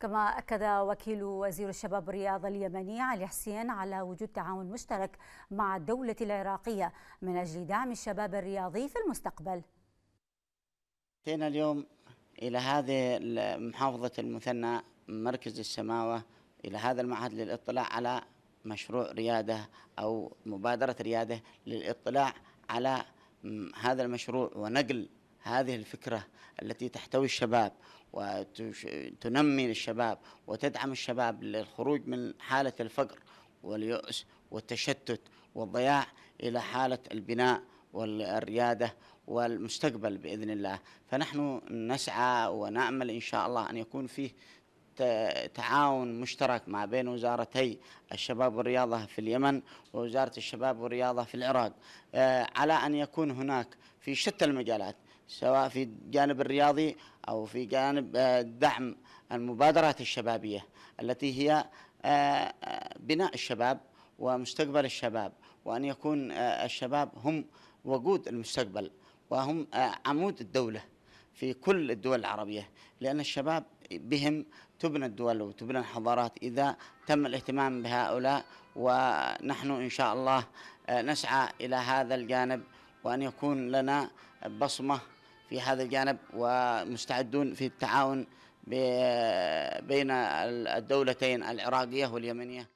كما أكد وكيل وزير الشباب الرياض اليمني علي حسين على وجود تعاون مشترك مع الدولة العراقية من أجل دعم الشباب الرياضي في المستقبل أتينا اليوم إلى هذه محافظة المثنى مركز السماوة إلى هذا المعهد للإطلاع على مشروع ريادة أو مبادرة ريادة للإطلاع على هذا المشروع ونقل هذه الفكرة التي تحتوي الشباب وتنمي الشباب وتدعم الشباب للخروج من حالة الفقر واليأس والتشتت والضياع إلى حالة البناء والريادة والمستقبل بإذن الله فنحن نسعى ونأمل إن شاء الله أن يكون فيه تعاون مشترك ما بين وزارتي الشباب والرياضة في اليمن ووزارة الشباب والرياضة في العراق آه، على أن يكون هناك في شتى المجالات سواء في الجانب الرياضي أو في جانب آه، دعم المبادرات الشبابية التي هي آه، آه، بناء الشباب ومستقبل الشباب وأن يكون الشباب هم وقود المستقبل وهم عمود الدولة في كل الدول العربية لأن الشباب بهم تبنى الدول وتبنى الحضارات إذا تم الاهتمام بهؤلاء ونحن إن شاء الله نسعى إلى هذا الجانب وأن يكون لنا بصمة في هذا الجانب ومستعدون في التعاون بين الدولتين العراقية واليمنية